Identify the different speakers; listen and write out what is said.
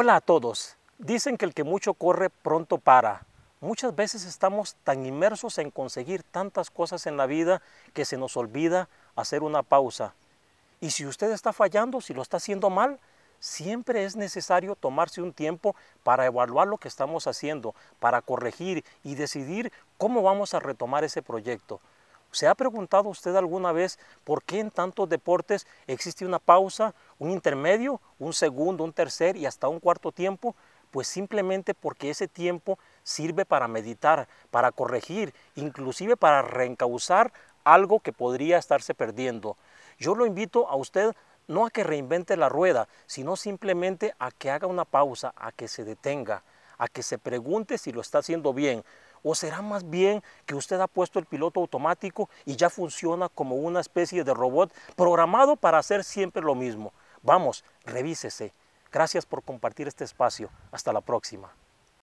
Speaker 1: Hola a todos. Dicen que el que mucho corre pronto para. Muchas veces estamos tan inmersos en conseguir tantas cosas en la vida que se nos olvida hacer una pausa. Y si usted está fallando, si lo está haciendo mal, siempre es necesario tomarse un tiempo para evaluar lo que estamos haciendo, para corregir y decidir cómo vamos a retomar ese proyecto. ¿Se ha preguntado usted alguna vez por qué en tantos deportes existe una pausa, un intermedio, un segundo, un tercer y hasta un cuarto tiempo? Pues simplemente porque ese tiempo sirve para meditar, para corregir, inclusive para reencauzar algo que podría estarse perdiendo. Yo lo invito a usted no a que reinvente la rueda, sino simplemente a que haga una pausa, a que se detenga, a que se pregunte si lo está haciendo bien, ¿O será más bien que usted ha puesto el piloto automático y ya funciona como una especie de robot programado para hacer siempre lo mismo? Vamos, revísese. Gracias por compartir este espacio. Hasta la próxima.